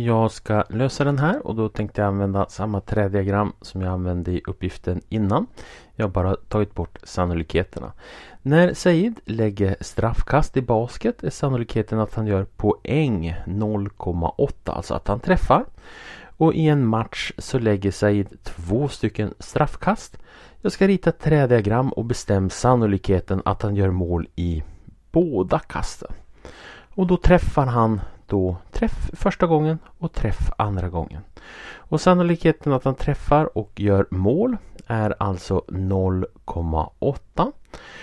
Jag ska lösa den här och då tänkte jag använda samma trädiagram som jag använde i uppgiften innan. Jag har bara tagit bort sannolikheterna. När Said lägger straffkast i basket är sannolikheten att han gör poäng 0,8, alltså att han träffar. Och i en match så lägger Said två stycken straffkast. Jag ska rita ett trädiagram och bestäm sannolikheten att han gör mål i båda kasten. Och då träffar han då träff första gången och träff andra gången. Och sannolikheten att han träffar och gör mål är alltså 0,8.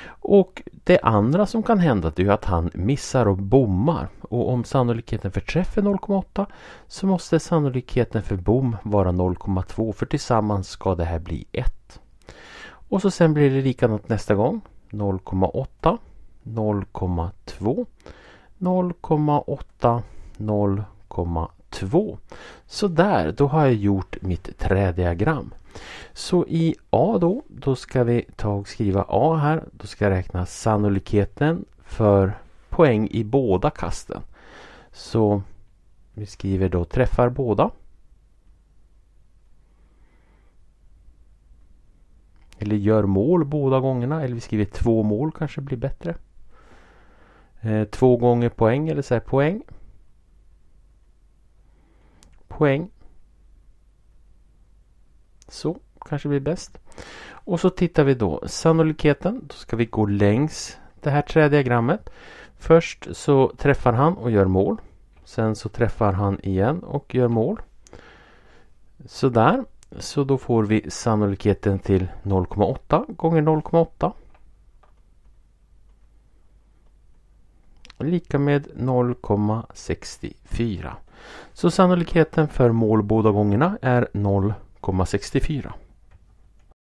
Och det andra som kan hända är att han missar och bommar. Och om sannolikheten för träff är 0,8 så måste sannolikheten för bom vara 0,2 för tillsammans ska det här bli 1. Och så sen blir det likadant nästa gång. 0,8, 0,2, 0,8 0,2. Så där, då har jag gjort mitt trädiagram. Så i A då, då ska vi ta och skriva A här. Då ska jag räkna sannolikheten för poäng i båda kasten. Så vi skriver då träffar båda. Eller gör mål båda gångerna. Eller vi skriver två mål kanske blir bättre. Eh, två gånger poäng eller så här poäng poäng. Så kanske blir bäst. Och så tittar vi då sannolikheten. Då ska vi gå längs det här trädiagrammet. Först så träffar han och gör mål. Sen så träffar han igen och gör mål. Sådär. Så då får vi sannolikheten till 0,8 gånger 0,8. Lika med 0,64. Så sannolikheten för mål båda gångerna är 0,64.